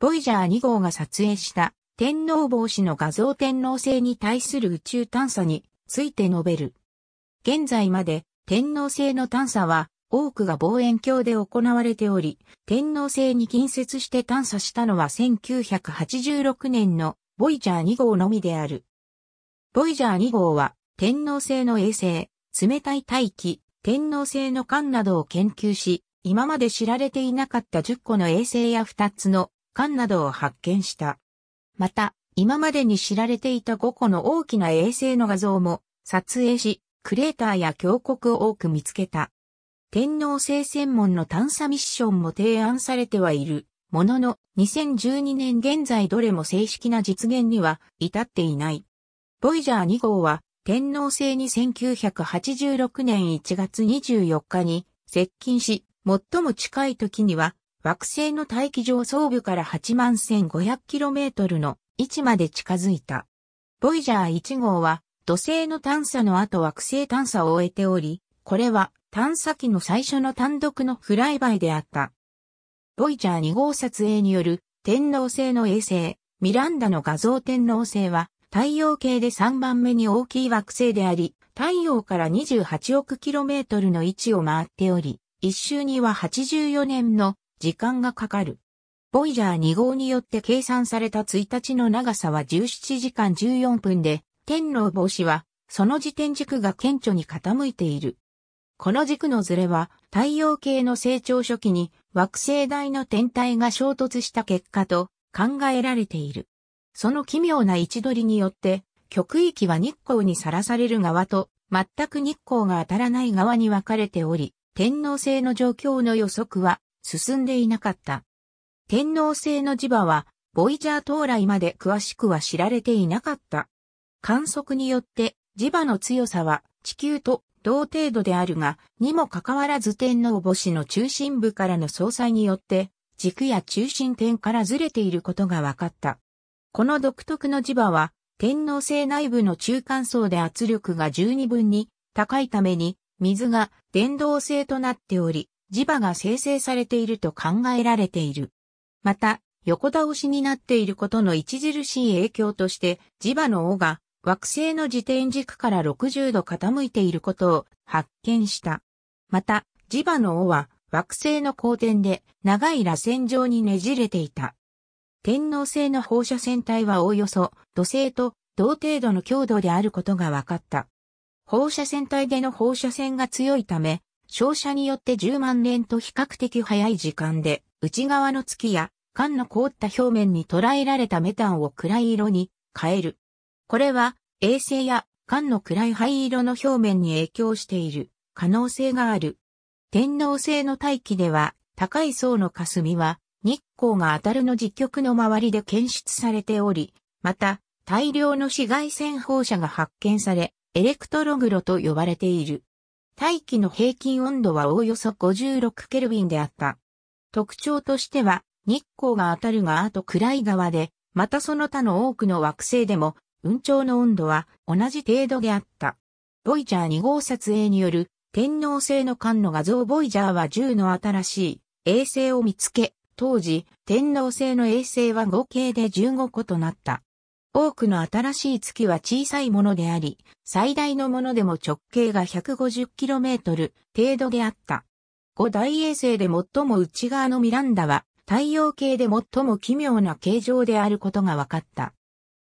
ボイジャー2号が撮影した天皇帽子の画像天皇制に対する宇宙探査について述べる。現在まで天皇制の探査は多くが望遠鏡で行われており、天皇制に近接して探査したのは1986年のボイジャー2号のみである。ボイジャー2号は天皇制の衛星、冷たい大気、天皇制の艦などを研究し、今まで知られていなかった10個の衛星や2つの艦などを発見した。また、今までに知られていた5個の大きな衛星の画像も撮影し、クレーターや峡谷を多く見つけた。天皇星専門の探査ミッションも提案されてはいる。ものの、2012年現在どれも正式な実現には至っていない。ボイジャー2号は、天皇星に1986年1月24日に接近し、最も近い時には惑星の大気上層部から8万 1500km の位置まで近づいた。ボイジャー1号は土星の探査の後惑星探査を終えており、これは探査機の最初の単独のフライバイであった。ボイジャー2号撮影による天皇星の衛星、ミランダの画像天皇星は太陽系で3番目に大きい惑星であり、太陽から28億キロメートルの位置を回っており、一周には84年の時間がかかる。ボイジャー2号によって計算された1日の長さは17時間14分で、天皇帽子は、その時点軸が顕著に傾いている。この軸のズレは、太陽系の成長初期に惑星大の天体が衝突した結果と考えられている。その奇妙な位置取りによって、極域は日光にさらされる側と、全く日光が当たらない側に分かれており、天皇星の状況の予測は進んでいなかった。天皇制の磁場は、ボイジャー到来まで詳しくは知られていなかった。観測によって、磁場の強さは地球と同程度であるが、にもかかわらず天皇星の中心部からの総裁によって、軸や中心点からずれていることが分かった。この独特の磁場は、天皇星内部の中間層で圧力が十二分に高いために、水が電動性となっており、磁場が生成されていると考えられている。また、横倒しになっていることの著しい影響として、磁場の尾が惑星の自転軸から60度傾いていることを発見した。また、磁場の尾は惑星の光点で長い螺旋状にねじれていた。天皇星の放射線体はおおよそ土星と同程度の強度であることが分かった。放射線体での放射線が強いため、照射によって10万年と比較的早い時間で、内側の月や、缶の凍った表面に捉えられたメタンを暗い色に変える。これは、衛星や缶の暗い灰色の表面に影響している可能性がある。天皇星の大気では、高い層の霞は、日光が当たるの実局の周りで検出されており、また、大量の紫外線放射が発見され、エレクトログロと呼ばれている。大気の平均温度はおおよそ56ケルビンであった。特徴としては、日光が当たるがあと暗い側で、またその他の多くの惑星でも、雲頂の温度は同じ程度であった。ボイジャー2号撮影による天皇星の間の画像ボイジャーは10の新しい衛星を見つけ、当時天皇星の衛星は合計で15個となった。多くの新しい月は小さいものであり、最大のものでも直径が 150km 程度であった。五大衛星で最も内側のミランダは太陽系で最も奇妙な形状であることが分かった。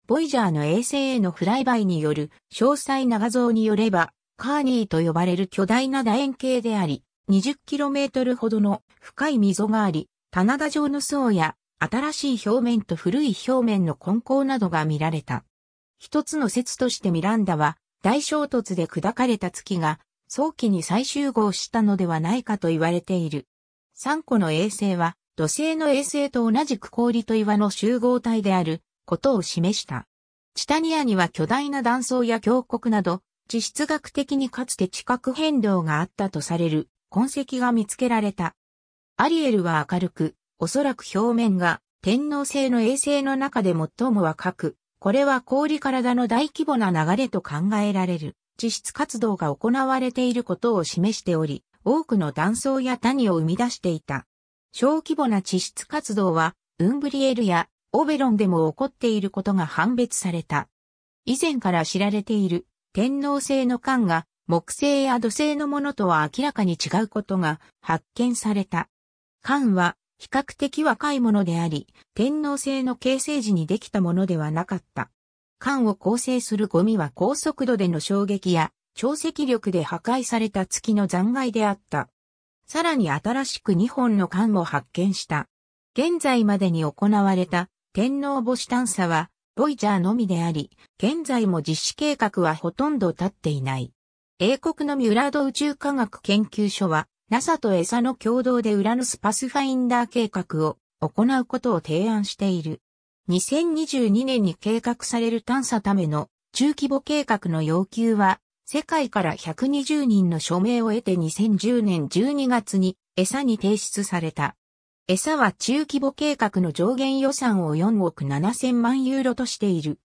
ボイジャーの衛星へのフライバイによる詳細な画像によれば、カーニーと呼ばれる巨大な楕円形であり、20km ほどの深い溝があり、棚田状の層や新しい表面と古い表面の混交などが見られた。一つの説としてミランダは大衝突で砕かれた月が早期に再集合したのではないかと言われている。三個の衛星は土星の衛星と同じく氷と岩の集合体であることを示した。チタニアには巨大な断層や峡谷など地質学的にかつて地殻変動があったとされる痕跡が見つけられた。アリエルは明るくおそらく表面が天皇星の衛星の中で最も若く、これは氷体の大規模な流れと考えられる地質活動が行われていることを示しており、多くの断層や谷を生み出していた。小規模な地質活動は、ウンブリエルやオベロンでも起こっていることが判別された。以前から知られている天皇星の間が木星や土星のものとは明らかに違うことが発見された。間は比較的若いものであり、天皇制の形成時にできたものではなかった。艦を構成するゴミは高速度での衝撃や潮汐力で破壊された月の残骸であった。さらに新しく2本の艦を発見した。現在までに行われた天皇母子探査は、ボイジャーのみであり、現在も実施計画はほとんど立っていない。英国のミュラード宇宙科学研究所は、NASA と ESA の共同でウラヌスパスファインダー計画を行うことを提案している。2022年に計画される探査ための中規模計画の要求は、世界から120人の署名を得て2010年12月に餌に提出された。餌は中規模計画の上限予算を4億7千万ユーロとしている。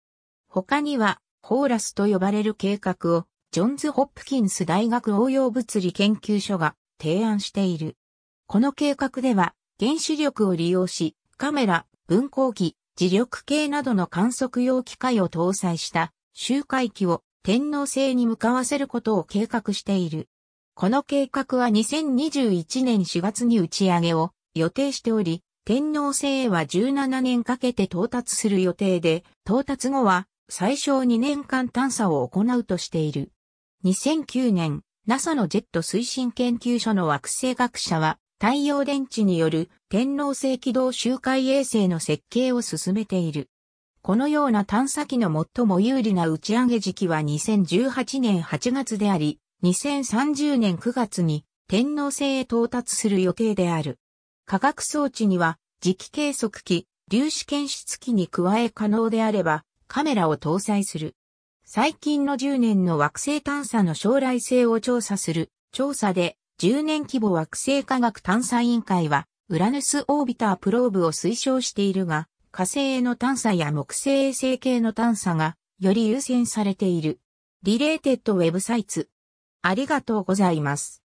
他には、ホーラスと呼ばれる計画を、ジョンズ・ホップキンス大学応用物理研究所が提案している。この計画では、原子力を利用し、カメラ、分光器、磁力計などの観測用機械を搭載した周回機を天皇星に向かわせることを計画している。この計画は2021年4月に打ち上げを予定しており、天皇星へは17年かけて到達する予定で、到達後は最小2年間探査を行うとしている。2009年、NASA のジェット推進研究所の惑星学者は、太陽電池による天王星軌道周回衛星の設計を進めている。このような探査機の最も有利な打ち上げ時期は2018年8月であり、2030年9月に天王星へ到達する予定である。科学装置には磁気計測器、粒子検出器に加え可能であればカメラを搭載する。最近の10年の惑星探査の将来性を調査する調査で10年規模惑星科学探査委員会はウラヌスオービタープローブを推奨しているが火星への探査や木星衛星系の探査がより優先されている。リレーテッドウェブサイツ。ありがとうございます。